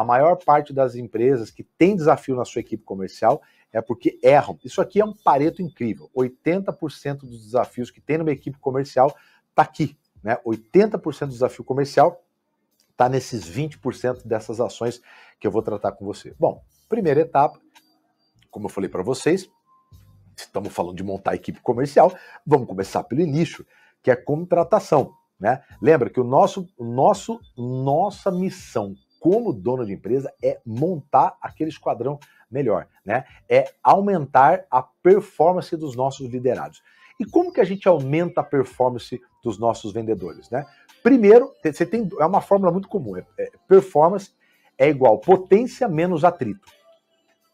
A maior parte das empresas que tem desafio na sua equipe comercial é porque erram. Isso aqui é um pareto incrível. 80% dos desafios que tem numa equipe comercial está aqui. Né? 80% do desafio comercial está nesses 20% dessas ações que eu vou tratar com você. Bom, primeira etapa, como eu falei para vocês, estamos falando de montar equipe comercial, vamos começar pelo início, que é contratação. Né? Lembra que o nosso, nosso, nossa missão como dono de empresa é montar aquele esquadrão melhor, né? É aumentar a performance dos nossos liderados. E como que a gente aumenta a performance dos nossos vendedores, né? Primeiro, você tem é uma fórmula muito comum, é, é, performance é igual potência menos atrito.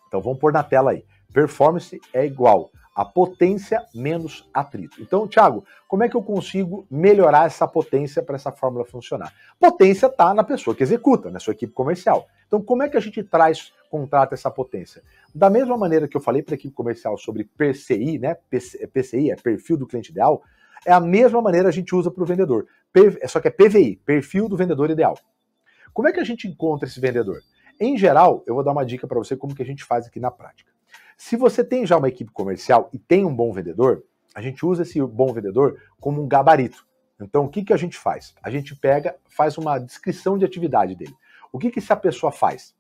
Então vamos pôr na tela aí. Performance é igual a potência menos atrito. Então, Thiago, como é que eu consigo melhorar essa potência para essa fórmula funcionar? Potência está na pessoa que executa, na sua equipe comercial. Então, como é que a gente traz, contrata essa potência? Da mesma maneira que eu falei para a equipe comercial sobre PCI, né? PCI é, é perfil do cliente ideal, é a mesma maneira a gente usa para o vendedor. É, só que é PVI, perfil do vendedor ideal. Como é que a gente encontra esse vendedor? Em geral, eu vou dar uma dica para você como que a gente faz aqui na prática. Se você tem já uma equipe comercial e tem um bom vendedor, a gente usa esse bom vendedor como um gabarito. Então, o que, que a gente faz? A gente pega, faz uma descrição de atividade dele. O que, que essa pessoa faz?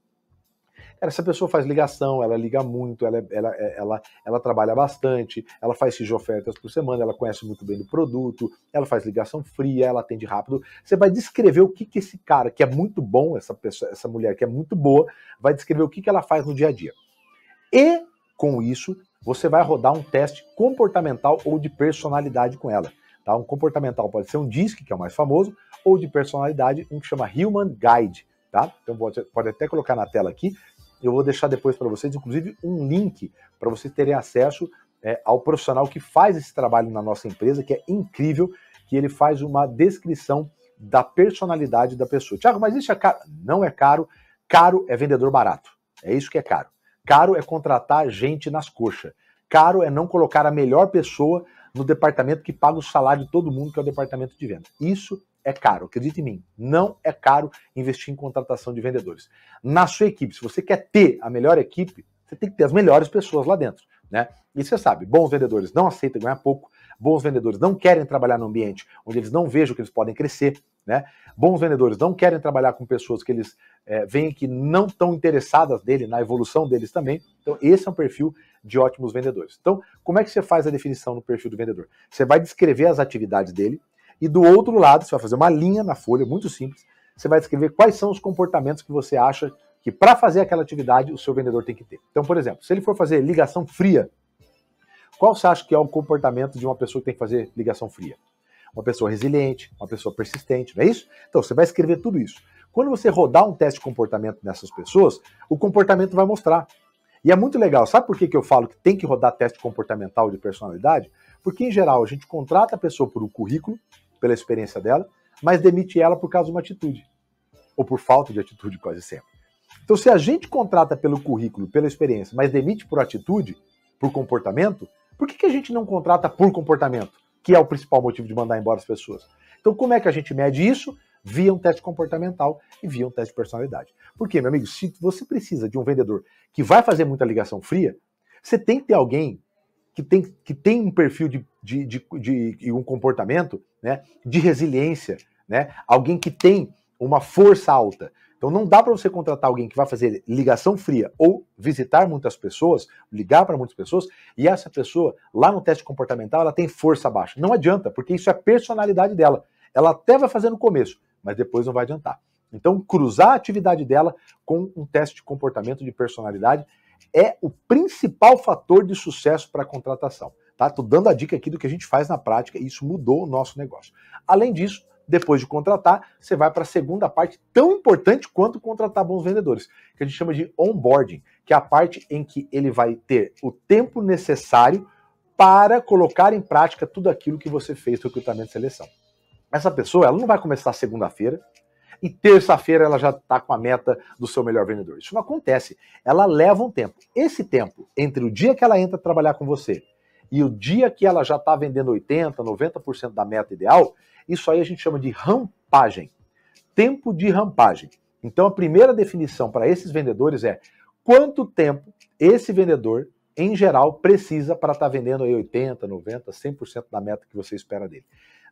essa pessoa faz ligação, ela liga muito, ela, é, ela, é, ela, ela trabalha bastante, ela faz de ofertas por semana, ela conhece muito bem do produto, ela faz ligação fria, ela atende rápido. Você vai descrever o que, que esse cara, que é muito bom, essa, pessoa, essa mulher que é muito boa, vai descrever o que, que ela faz no dia a dia. E com isso, você vai rodar um teste comportamental ou de personalidade com ela. Tá? Um comportamental pode ser um DISC, que é o mais famoso, ou de personalidade, um que chama Human Guide. Tá? Então pode até colocar na tela aqui. Eu vou deixar depois para vocês, inclusive, um link para vocês terem acesso é, ao profissional que faz esse trabalho na nossa empresa, que é incrível, que ele faz uma descrição da personalidade da pessoa. Tiago, mas isso é caro? Não é caro. Caro é vendedor barato. É isso que é caro. Caro é contratar gente nas coxas. Caro é não colocar a melhor pessoa no departamento que paga o salário de todo mundo, que é o departamento de vendas. Isso é caro, acredite em mim, não é caro investir em contratação de vendedores. Na sua equipe, se você quer ter a melhor equipe, você tem que ter as melhores pessoas lá dentro, né? E você sabe, bons vendedores não aceitam ganhar pouco, bons vendedores não querem trabalhar no ambiente onde eles não vejam que eles podem crescer, né? Bons vendedores não querem trabalhar com pessoas que eles é, veem que não estão interessadas dele, na evolução deles também. Então, esse é um perfil de ótimos vendedores. Então, como é que você faz a definição no perfil do vendedor? Você vai descrever as atividades dele e do outro lado, você vai fazer uma linha na folha, muito simples, você vai descrever quais são os comportamentos que você acha que para fazer aquela atividade o seu vendedor tem que ter. Então, por exemplo, se ele for fazer ligação fria, qual você acha que é o comportamento de uma pessoa que tem que fazer ligação fria? uma pessoa resiliente, uma pessoa persistente, não é isso? Então você vai escrever tudo isso. Quando você rodar um teste de comportamento nessas pessoas, o comportamento vai mostrar. E é muito legal. Sabe por que, que eu falo que tem que rodar teste comportamental de personalidade? Porque, em geral, a gente contrata a pessoa por um currículo, pela experiência dela, mas demite ela por causa de uma atitude. Ou por falta de atitude, quase sempre. Então, se a gente contrata pelo currículo, pela experiência, mas demite por atitude, por comportamento, por que, que a gente não contrata por comportamento? que é o principal motivo de mandar embora as pessoas. Então, como é que a gente mede isso? Via um teste comportamental e via um teste de personalidade. Porque, meu amigo, se você precisa de um vendedor que vai fazer muita ligação fria, você tem que ter alguém que tem, que tem um perfil de, de, de, de, de um comportamento né, de resiliência, né, alguém que tem uma força alta. Então não dá para você contratar alguém que vai fazer ligação fria ou visitar muitas pessoas, ligar para muitas pessoas, e essa pessoa, lá no teste comportamental, ela tem força baixa. Não adianta, porque isso é personalidade dela. Ela até vai fazer no começo, mas depois não vai adiantar. Então, cruzar a atividade dela com um teste de comportamento de personalidade é o principal fator de sucesso para a contratação. Tá? dando a dica aqui do que a gente faz na prática e isso mudou o nosso negócio. Além disso, depois de contratar, você vai para a segunda parte tão importante quanto contratar bons vendedores, que a gente chama de onboarding, que é a parte em que ele vai ter o tempo necessário para colocar em prática tudo aquilo que você fez no recrutamento e seleção. Essa pessoa, ela não vai começar segunda-feira e terça-feira ela já está com a meta do seu melhor vendedor. Isso não acontece. Ela leva um tempo. Esse tempo, entre o dia que ela entra trabalhar com você e o dia que ela já está vendendo 80%, 90% da meta ideal, isso aí a gente chama de rampagem. Tempo de rampagem. Então a primeira definição para esses vendedores é quanto tempo esse vendedor, em geral, precisa para estar tá vendendo aí 80, 90, 100% da meta que você espera dele.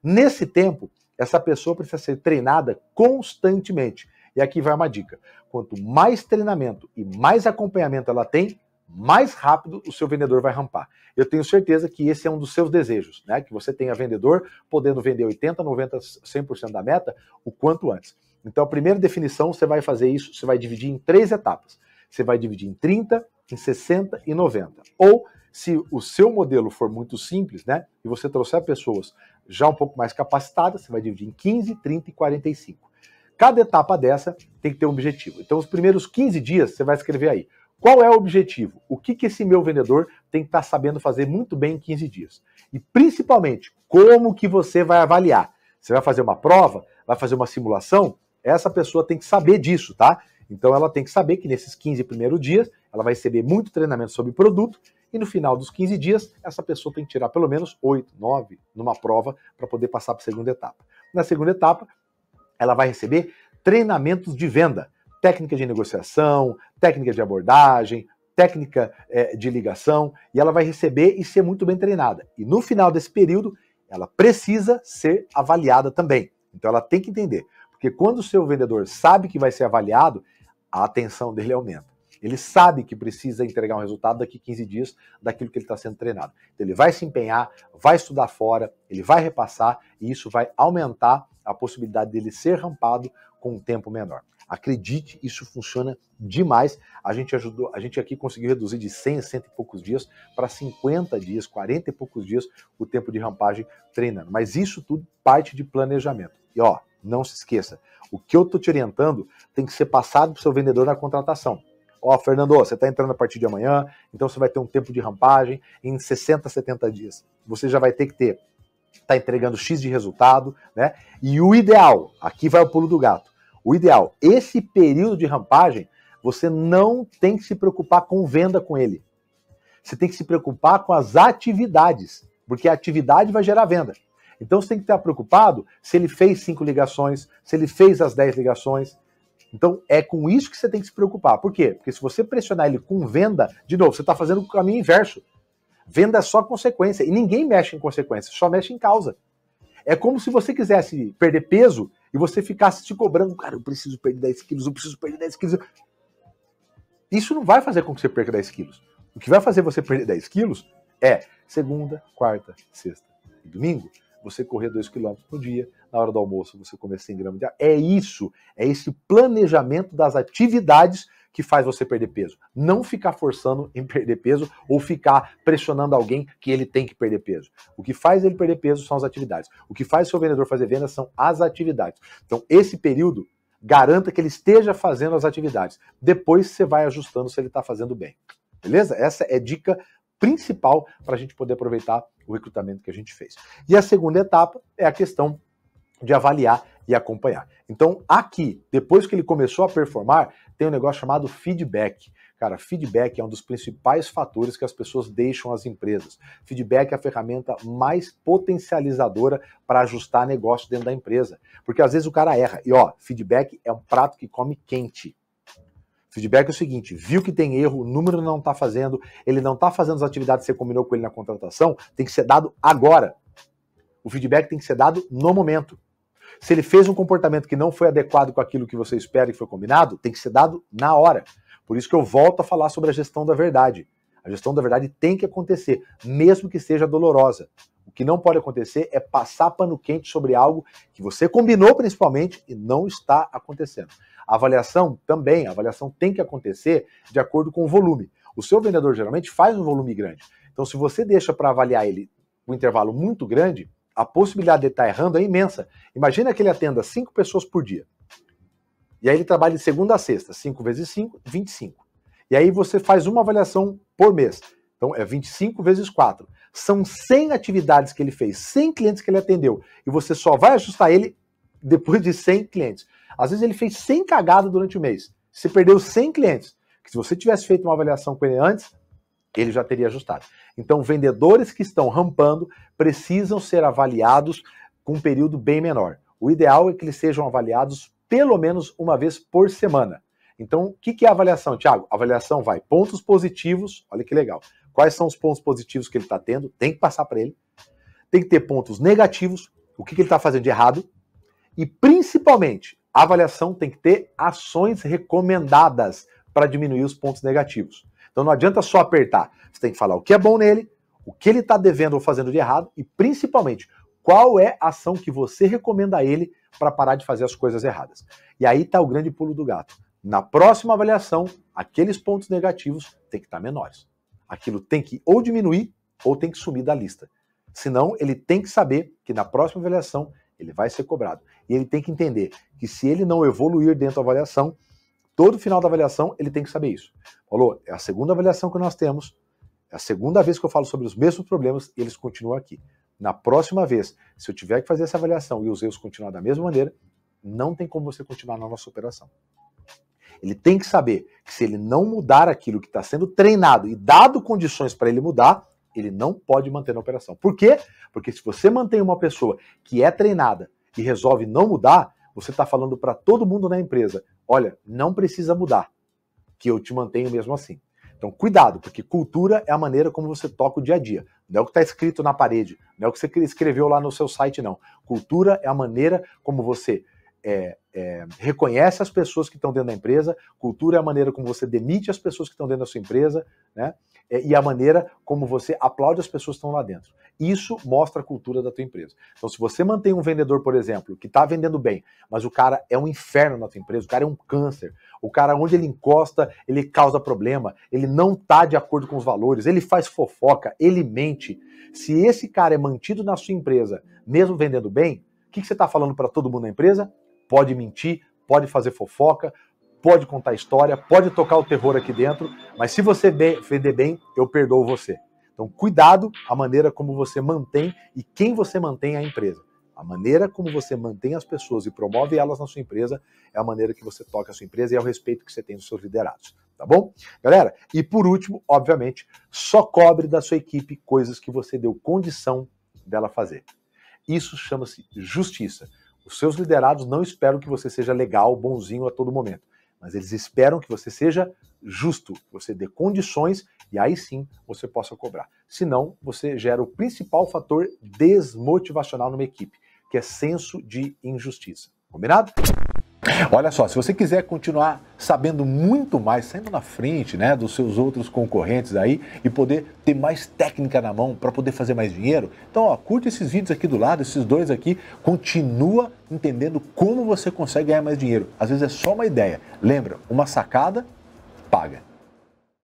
Nesse tempo, essa pessoa precisa ser treinada constantemente. E aqui vai uma dica: quanto mais treinamento e mais acompanhamento ela tem, mais rápido o seu vendedor vai rampar. Eu tenho certeza que esse é um dos seus desejos, né? Que você tenha vendedor podendo vender 80, 90, 100% da meta o quanto antes. Então, a primeira definição, você vai fazer isso, você vai dividir em três etapas. Você vai dividir em 30, em 60 e 90. Ou, se o seu modelo for muito simples, né? E você trouxer pessoas já um pouco mais capacitadas, você vai dividir em 15, 30 e 45. Cada etapa dessa tem que ter um objetivo. Então, os primeiros 15 dias, você vai escrever aí qual é o objetivo? O que, que esse meu vendedor tem que estar tá sabendo fazer muito bem em 15 dias? E principalmente, como que você vai avaliar? Você vai fazer uma prova? Vai fazer uma simulação? Essa pessoa tem que saber disso, tá? Então ela tem que saber que nesses 15 primeiros dias ela vai receber muito treinamento sobre produto e no final dos 15 dias essa pessoa tem que tirar pelo menos 8, 9 numa prova para poder passar para a segunda etapa. Na segunda etapa, ela vai receber treinamentos de venda técnica de negociação, técnica de abordagem, técnica é, de ligação, e ela vai receber e ser muito bem treinada. E no final desse período, ela precisa ser avaliada também. Então ela tem que entender, porque quando o seu vendedor sabe que vai ser avaliado, a atenção dele aumenta. Ele sabe que precisa entregar um resultado daqui 15 dias daquilo que ele está sendo treinado. Então ele vai se empenhar, vai estudar fora, ele vai repassar e isso vai aumentar a possibilidade dele ser rampado com um tempo menor. Acredite, isso funciona demais. A gente ajudou, a gente aqui conseguiu reduzir de 100 a 100 e poucos dias para 50 dias, 40 e poucos dias o tempo de rampagem treinando. Mas isso tudo parte de planejamento. E ó, não se esqueça, o que eu tô te orientando tem que ser passado para seu vendedor na contratação. Ó, Fernando, você está entrando a partir de amanhã, então você vai ter um tempo de rampagem em 60, 70 dias. Você já vai ter que ter, tá entregando X de resultado, né? E o ideal, aqui vai o pulo do gato o ideal. Esse período de rampagem, você não tem que se preocupar com venda com ele. Você tem que se preocupar com as atividades, porque a atividade vai gerar venda. Então você tem que estar preocupado se ele fez cinco ligações, se ele fez as dez ligações. Então é com isso que você tem que se preocupar. Por quê? Porque se você pressionar ele com venda, de novo, você está fazendo o caminho inverso. Venda é só consequência. E ninguém mexe em consequência, só mexe em causa. É como se você quisesse perder peso e você ficasse te cobrando, cara, eu preciso perder 10 quilos, eu preciso perder 10 quilos. Isso não vai fazer com que você perca 10 quilos. O que vai fazer você perder 10 quilos é segunda, quarta, sexta e domingo você correr 2 quilômetros por dia, na hora do almoço você comer 100 gramas de ar. É isso, é esse planejamento das atividades que faz você perder peso. Não ficar forçando em perder peso ou ficar pressionando alguém que ele tem que perder peso. O que faz ele perder peso são as atividades. O que faz seu vendedor fazer vendas são as atividades. Então, esse período garanta que ele esteja fazendo as atividades. Depois você vai ajustando se ele está fazendo bem. Beleza? Essa é dica principal para a gente poder aproveitar o recrutamento que a gente fez. E a segunda etapa é a questão de avaliar e acompanhar. Então, aqui, depois que ele começou a performar, tem um negócio chamado feedback. Cara, feedback é um dos principais fatores que as pessoas deixam às empresas. Feedback é a ferramenta mais potencializadora para ajustar negócio dentro da empresa. Porque às vezes o cara erra. E ó, feedback é um prato que come quente. Feedback é o seguinte: viu que tem erro, o número não está fazendo, ele não está fazendo as atividades que você combinou com ele na contratação, tem que ser dado agora. O feedback tem que ser dado no momento. Se ele fez um comportamento que não foi adequado com aquilo que você espera e foi combinado, tem que ser dado na hora. Por isso que eu volto a falar sobre a gestão da verdade. A gestão da verdade tem que acontecer, mesmo que seja dolorosa. O que não pode acontecer é passar pano quente sobre algo que você combinou principalmente e não está acontecendo. A avaliação também, a avaliação tem que acontecer de acordo com o volume. O seu vendedor geralmente faz um volume grande. Então, se você deixa para avaliar ele um intervalo muito grande, a possibilidade de estar errando é imensa. Imagina que ele atenda cinco pessoas por dia. E aí ele trabalha de segunda a sexta, 5 vezes 5, 25. E aí você faz uma avaliação por mês. Então é 25 vezes 4. São 100 atividades que ele fez, 100 clientes que ele atendeu. E você só vai ajustar ele depois de 100 clientes. Às vezes ele fez 100 cagadas durante o mês. Você perdeu 100 clientes. Que se você tivesse feito uma avaliação com ele antes, ele já teria ajustado. Então, vendedores que estão rampando precisam ser avaliados com um período bem menor. O ideal é que eles sejam avaliados pelo menos uma vez por semana. Então, o que, que é avaliação, Tiago? Avaliação vai pontos positivos, olha que legal. Quais são os pontos positivos que ele está tendo? Tem que passar para ele. Tem que ter pontos negativos, o que, que ele está fazendo de errado. E, principalmente, a avaliação tem que ter ações recomendadas para diminuir os pontos negativos. Então não adianta só apertar. Você tem que falar o que é bom nele, o que ele está devendo ou fazendo de errado e, principalmente, qual é a ação que você recomenda a ele para parar de fazer as coisas erradas. E aí está o grande pulo do gato. Na próxima avaliação, aqueles pontos negativos têm que estar tá menores. Aquilo tem que ou diminuir ou tem que sumir da lista. Senão, ele tem que saber que na próxima avaliação ele vai ser cobrado. E ele tem que entender que se ele não evoluir dentro da avaliação, Todo final da avaliação ele tem que saber isso. Falou, é a segunda avaliação que nós temos, é a segunda vez que eu falo sobre os mesmos problemas e eles continuam aqui. Na próxima vez, se eu tiver que fazer essa avaliação e os erros continuar da mesma maneira, não tem como você continuar na nossa operação. Ele tem que saber que se ele não mudar aquilo que está sendo treinado e dado condições para ele mudar, ele não pode manter na operação. Por quê? Porque se você mantém uma pessoa que é treinada e resolve não mudar, você está falando para todo mundo na empresa: olha, não precisa mudar, que eu te mantenho mesmo assim. Então, cuidado, porque cultura é a maneira como você toca o dia a dia. Não é o que está escrito na parede, não é o que você escreveu lá no seu site, não. Cultura é a maneira como você é, é, reconhece as pessoas que estão dentro da empresa, cultura é a maneira como você demite as pessoas que estão dentro da sua empresa, né? É, e a maneira como você aplaude as pessoas que estão lá dentro. Isso mostra a cultura da tua empresa. Então, se você mantém um vendedor, por exemplo, que está vendendo bem, mas o cara é um inferno na tua empresa, o cara é um câncer, o cara onde ele encosta, ele causa problema, ele não está de acordo com os valores, ele faz fofoca, ele mente. Se esse cara é mantido na sua empresa, mesmo vendendo bem, o que, que você está falando para todo mundo na empresa? pode mentir, pode fazer fofoca, pode contar história, pode tocar o terror aqui dentro, mas se você vender bem, eu perdoo você. Então, cuidado a maneira como você mantém e quem você mantém é a empresa. A maneira como você mantém as pessoas e promove elas na sua empresa é a maneira que você toca a sua empresa e é o respeito que você tem dos seus liderados, tá bom? Galera, e por último, obviamente, só cobre da sua equipe coisas que você deu condição dela fazer. Isso chama-se justiça. Os seus liderados não esperam que você seja legal, bonzinho a todo momento, mas eles esperam que você seja justo, que você dê condições e aí sim você possa cobrar. Senão, você gera o principal fator desmotivacional numa equipe, que é senso de injustiça. Combinado? Olha só, se você quiser continuar sabendo muito mais, saindo na frente né, dos seus outros concorrentes aí e poder ter mais técnica na mão para poder fazer mais dinheiro, então ó, curte esses vídeos aqui do lado, esses dois aqui, continua entendendo como você consegue ganhar mais dinheiro. Às vezes é só uma ideia. Lembra, uma sacada paga.